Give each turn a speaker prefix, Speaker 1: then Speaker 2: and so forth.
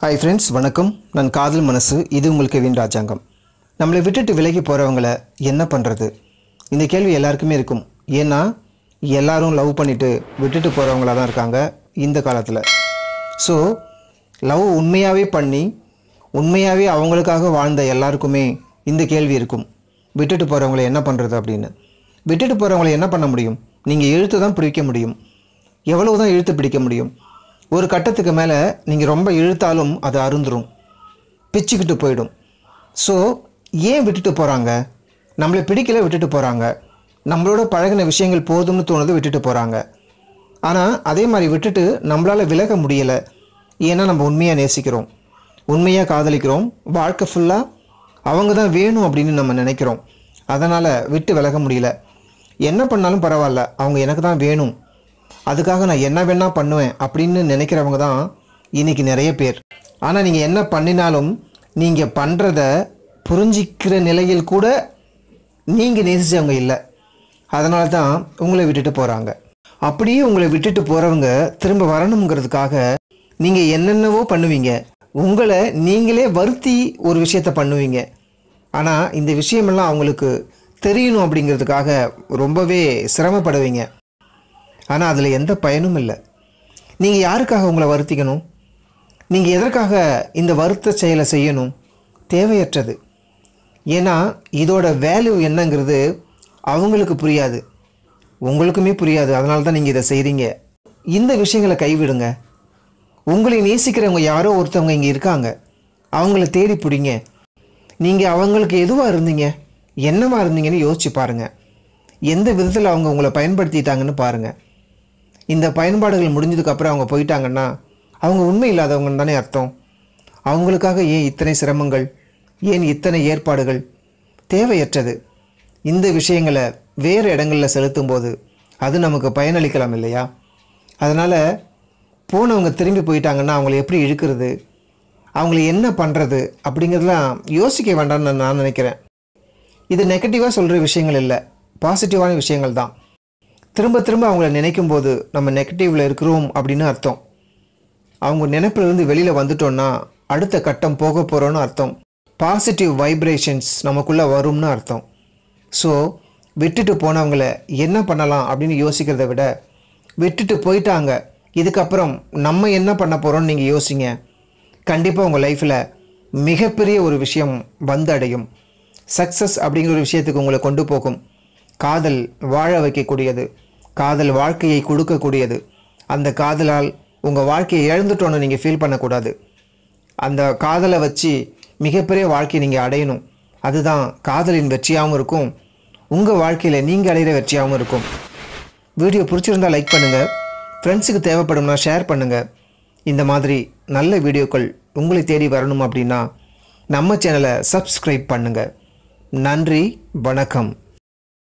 Speaker 1: hi friends வணக்கம் நான் காதல் மனசு இது உங்கள் கெவின் ராஜாங்கம் நம்மளை விட்டுட்டு விலகி போகிறவங்கள என்ன பண்ணுறது இந்த கேள்வி எல்லாருக்குமே இருக்கும் ஏன்னா எல்லோரும் லவ் பண்ணிவிட்டு விட்டுட்டு போகிறவங்களா தான் இருக்காங்க இந்த காலத்தில் ஸோ லவ் உண்மையாகவே பண்ணி உண்மையாகவே அவங்களுக்காக வாழ்ந்த எல்லாருக்குமே இந்த கேள்வி இருக்கும் விட்டுட்டு போகிறவங்கள என்ன பண்ணுறது அப்படின்னு விட்டுட்டு போகிறவங்கள என்ன பண்ண முடியும் நீங்கள் இழுத்து தான் பிடிக்க முடியும் எவ்வளவு தான் இழுத்து பிடிக்க முடியும் ஒரு கட்டத்துக்கு மேலே நீங்கள் ரொம்ப இழுத்தாலும் அது அருந்துடும் பிச்சுக்கிட்டு போயிடும் ஸோ ஏன் விட்டுட்டு போகிறாங்க நம்மளை பிடிக்கல விட்டுட்டு போகிறாங்க நம்மளோட பழகின விஷயங்கள் போதும்னு தோணுது விட்டுட்டு போகிறாங்க ஆனால் அதே மாதிரி விட்டுட்டு நம்மளால் விலக முடியலை ஏன்னா நம்ம உண்மையாக நேசிக்கிறோம் உண்மையாக காதலிக்கிறோம் வாழ்க்கை ஃபுல்லாக அவங்க தான் வேணும் அப்படின்னு நம்ம நினைக்கிறோம் அதனால் விட்டு விலக முடியல என்ன பண்ணாலும் பரவாயில்ல அவங்க எனக்கு தான் வேணும் அதுக்காக நான் என்ன வேணால் பண்ணுவேன் அப்படின்னு நினைக்கிறவங்க தான் இன்றைக்கி நிறைய பேர் ஆனால் நீங்கள் என்ன பண்ணினாலும் நீங்கள் பண்ணுறத புரிஞ்சிக்கிற நிலையில் கூட நீங்கள் நேசித்தவங்க இல்லை அதனால தான் உங்களை விட்டுட்டு போகிறாங்க அப்படியே உங்களை விட்டுட்டு போகிறவங்க திரும்ப வரணுங்கிறதுக்காக நீங்கள் என்னென்னவோ பண்ணுவீங்க உங்களை நீங்களே வருத்தி ஒரு விஷயத்த பண்ணுவீங்க ஆனால் இந்த விஷயமெல்லாம் அவங்களுக்கு தெரியணும் அப்படிங்கிறதுக்காக ரொம்பவே சிரமப்படுவீங்க ஆனால் அதில் எந்த பயனும் இல்லை நீங்கள் யாருக்காக உங்களை வருத்திக்கணும் நீங்கள் எதற்காக இந்த வருத்த செயலை செய்யணும் தேவையற்றது ஏன்னா இதோட வேல்யூ என்னங்கிறது அவங்களுக்கு புரியாது உங்களுக்குமே புரியாது அதனால தான் நீங்கள் இதை செய்கிறீங்க இந்த விஷயங்களை கைவிடுங்க உங்களை நேசிக்கிறவங்க யாரோ ஒருத்தவங்க இங்கே இருக்காங்க அவங்கள தேடி பிடிங்க நீங்கள் அவங்களுக்கு எதுவாக இருந்தீங்க என்னவாக இருந்தீங்கன்னு யோசிச்சு பாருங்கள் எந்த விதத்தில் அவங்க உங்களை பயன்படுத்திட்டாங்கன்னு பாருங்கள் இந்த பயன்பாடுகள் முடிஞ்சதுக்கப்புறம் அவங்க போயிட்டாங்கன்னா அவங்க உண்மை இல்லாதவங்கன்னு தானே அர்த்தம் அவங்களுக்காக ஏன் இத்தனை சிரமங்கள் ஏன் இத்தனை ஏற்பாடுகள் தேவையற்றது இந்த விஷயங்களை வேறு இடங்களில் செலுத்தும் போது அது நமக்கு பயனளிக்கலாம் இல்லையா அதனால் போனவங்க திரும்பி போயிட்டாங்கன்னா அவங்கள எப்படி இழுக்கிறது அவங்கள என்ன பண்ணுறது அப்படிங்கிறதுலாம் யோசிக்க வேண்டாம்னு நான் நினைக்கிறேன் இது நெகட்டிவாக சொல்கிற விஷயங்கள் இல்லை பாசிட்டிவான விஷயங்கள் தான் திரும்ப திரும்ப அவங்கள நினைக்கும் போது நம்ம நெகட்டிவ்ல இருக்கிறோம் அப்படின்னு அர்த்தம் அவங்க நினைப்பிலிருந்து வெளியில் வந்துட்டோன்னா அடுத்த கட்டம் போக போகிறோன்னு அர்த்தம் பாசிட்டிவ் வைப்ரேஷன்ஸ் நமக்குள்ளே வரும்னு அர்த்தம் ஸோ விட்டுட்டு போனவங்கள என்ன பண்ணலாம் அப்படின்னு யோசிக்கிறத விட விட்டுட்டு போயிட்டாங்க இதுக்கப்புறம் நம்ம என்ன பண்ண போகிறோம்னு நீங்கள் யோசிங்க கண்டிப்பாக உங்கள் லைஃப்பில் மிகப்பெரிய ஒரு விஷயம் வந்தடையும் சக்ஸஸ் அப்படிங்கிற ஒரு விஷயத்துக்கு உங்களை கொண்டு போகும் காதல் வாழ வைக்கக்கூடியது காதல் வாழ்க்கையை கொடுக்கக்கூடியது அந்த காதலால் உங்கள் வாழ்க்கையை இழந்துட்டோன்னு நீங்கள் ஃபீல் பண்ணக்கூடாது அந்த காதலை வச்சு மிகப்பெரிய வாழ்க்கையை நீங்கள் அடையணும் அதுதான் காதலின் வெற்றியாகவும் இருக்கும் உங்கள் வாழ்க்கையில் நீங்கள் அடைகிற வெற்றியாகவும் இருக்கும் வீடியோ பிடிச்சிருந்தால் லைக் பண்ணுங்கள் ஃப்ரெண்ட்ஸுக்கு தேவைப்படும்னா ஷேர் பண்ணுங்கள் இந்த மாதிரி நல்ல வீடியோக்கள் உங்களை தேடி வரணும் அப்படின்னா நம்ம சேனலை சப்ஸ்கிரைப் பண்ணுங்கள் நன்றி வணக்கம்